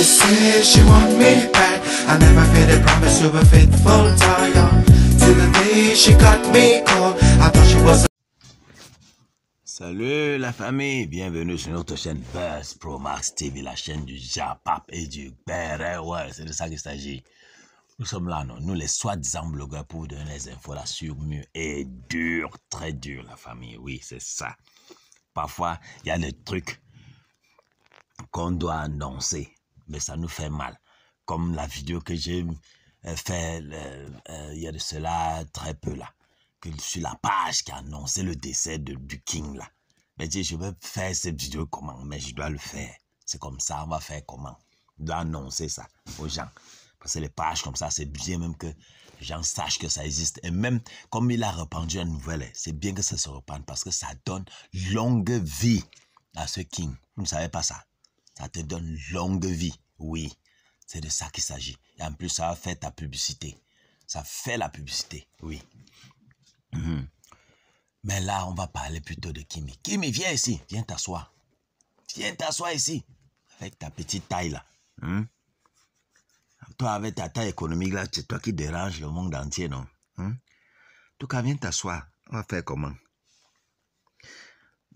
She me back I never promise faithful the day she me I thought she was Salut la famille, bienvenue sur notre chaîne Buzz Pro Max TV, la chaîne du Japap et du Beret ouais, c'est de ça qu'il s'agit. Nous sommes là, non? nous les soi-disant blogueurs pour donner les infos la est et dur, très dur la famille, oui c'est ça. Parfois, il y a des trucs qu'on doit annoncer mais ça nous fait mal. Comme la vidéo que j'ai euh, fait euh, euh, il y a de cela très peu là, que sur la page qui a annoncé le décès de, du King là. Mais je veux faire cette vidéo comment Mais je dois le faire. C'est comme ça, on va faire comment On doit annoncer ça aux gens. Parce que les pages comme ça, c'est bien même que les gens sachent que ça existe. Et même comme il a répandu un nouvel, c'est bien que ça se répande parce que ça donne longue vie à ce king. Vous ne savez pas ça. Ça te donne longue vie. Oui, c'est de ça qu'il s'agit. Et en plus, ça va faire ta publicité. Ça fait la publicité, oui. Mhm. Mais là, on va parler plutôt de Kimi. Kimi, viens ici. Viens t'asseoir. Viens t'asseoir ici. Avec ta petite taille là. Mhm. Toi, avec ta taille économique là, c'est toi qui dérange le monde entier, non? Mhm. En tout cas, viens t'asseoir. On va faire comment?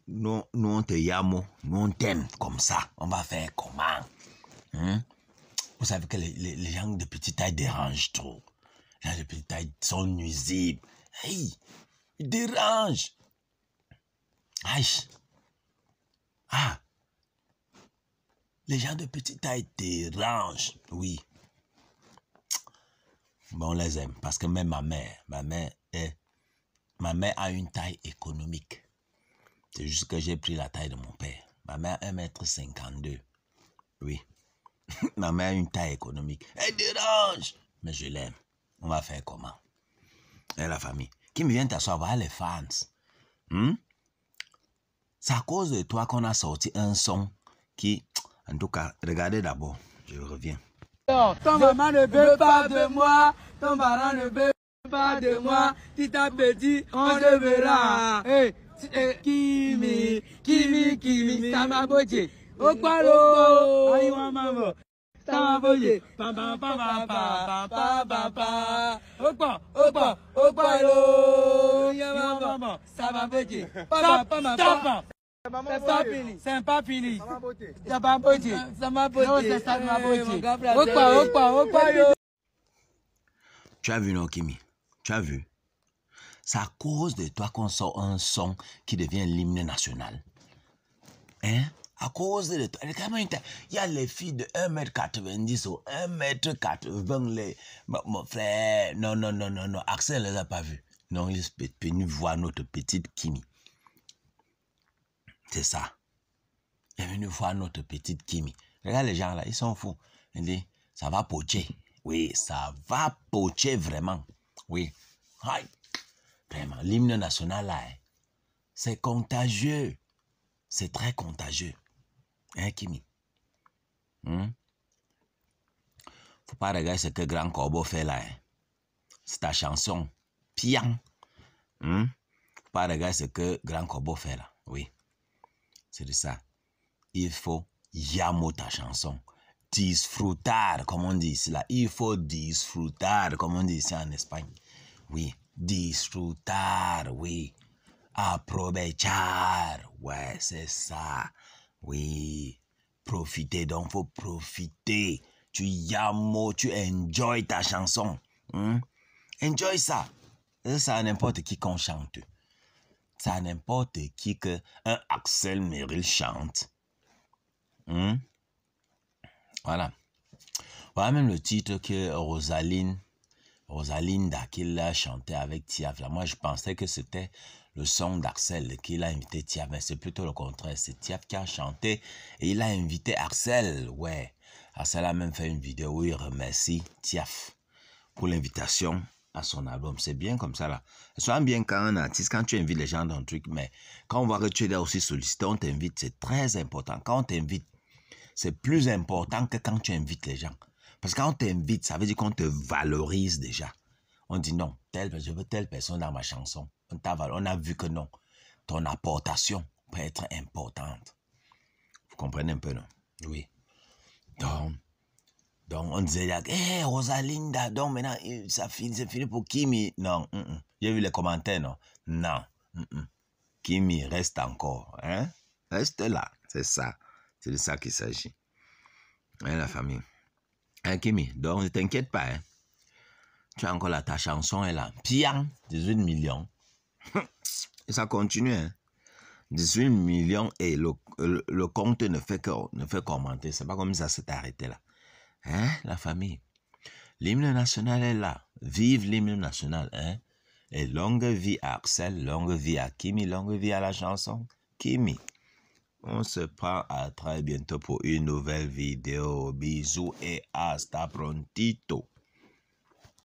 nous, nous on te yamo, nous on t'aime comme ça. On va faire comment hein? Vous savez que les, les, gens de petite taille dérangent trop. Les gens de petite taille sont nuisibles. ils dérangent. Ah. Les gens de petite taille dérangent. Oui. Bon, on les aime. Parce que même ma mère, ma mère est. Ma mère a une taille économique. C'est juste que j'ai pris la taille de mon père. Ma mère, 1m52. Oui. Ma mère une taille économique. Elle dérange. Mais je l'aime. On va faire comment Et eh, la famille. Qui me vient t'asseoir, voir les fans. Hmm? C'est à cause de toi qu'on a sorti un son qui, en tout cas, regardez d'abord. Je reviens. ton maman ne veut pas de moi. Ton parent ne veut pas de moi. Tu t'as petit, on le verra. Kimi, eh, Kimi, Kimi, Samaboje. Okwaro, Ayiwa Mambo. Samaboje. Pa pa pa pa pa pa pa pa. Okpa, Okpa, Okwaro. Ayiwa Mambo. Samaboje. Pa pa pa pa pa. Sempapini. Sempapini. Samaboje. Samaboje. No, c'est Samaboje. Okpa, Okpa, Okwaro. Tu as vu, non, Kimi? Tu as vu? C'est à cause de toi qu'on sort un son qui devient l'hymne national. Hein? À cause de toi. Il y a les filles de 1m90 ou 1m80. Mon, frère, non, non, non, non, non. Axel ne les a pas vues. Non, il est venu voir notre petite Kimi. C'est ça. Il est venu voir notre petite Kimi. Regarde les gens là, ils sont fous. Il dit, ça va pocher. Oui, ça va pocher vraiment. Oui. Aïe l'hymne national, là, hein, c'est contagieux. C'est très contagieux. Hein, Kimi? Hmm? Faut pas regarder ce que Grand Corbeau fait là. Hein. C'est ta chanson. Pian. Hmm? Faut pas regarder ce que Grand Corbeau fait là. Oui. C'est de ça. Il faut yamo ta chanson. Disfrutar, comme on dit ici là. Il faut disfrutar, comme on dit ici en Espagne. Oui. Disfrutar, oui. Aprovechar, ouais, c'est ça. Oui. Profiter, donc faut profiter. Tu yamo, tu enjoy ta chanson. Hein. Enjoy ça. Ça n'importe qui qu'on chante. Ça n'importe qui que un Axel Merrill chante. Hein. Voilà. Voilà même le titre que Rosaline Rosalinda qu'il a chanté avec là Moi, je pensais que c'était le son d'Arcel qui l'a invité Tiaf, mais c'est plutôt le contraire. C'est Tiaf qui a chanté et il a invité Arcel. Ouais. Arcel a même fait une vidéo où il remercie Tiaf pour l'invitation à son album. C'est bien comme ça là. C'est bien quand un artiste, quand tu invites les gens dans un truc, mais quand on voit que tu es là aussi sollicité, on t'invite, c'est très important. Quand on t'invite, c'est plus important que quand tu invites les gens. Parce que quand on t'invite, ça veut dire qu'on te valorise déjà. On dit non, je veux telle personne dans ma chanson. On, a, on a vu que non, ton apportation peut être importante. Vous comprenez un peu, non Oui. Donc, donc on disait, hé, eh, Rosalinda, donc maintenant, ça finit, c'est fini pour Kimi. Non, mm, mm. j'ai vu les commentaires, non Non, mm, Kimi reste encore. Hein? Reste là, c'est ça. C'est de ça qu'il s'agit. Hein, la famille Hein, Kimi, donc ne t'inquiète pas. Hein. Tu as encore là, ta chanson est là. Pian, 18 millions. et ça continue. Hein. 18 millions et le, compte ne fait que ne fait commenter. C'est pas comme ça c'est arrêté là. Hein, la famille. L'hymne national est là. Vive l'hymne national. Hein. Et longue vie à Axel, longue vie à Kimi, longue vie à la chanson. Kimi. On se prend à très bientôt pour une nouvelle vidéo. Bisous et hasta prontito.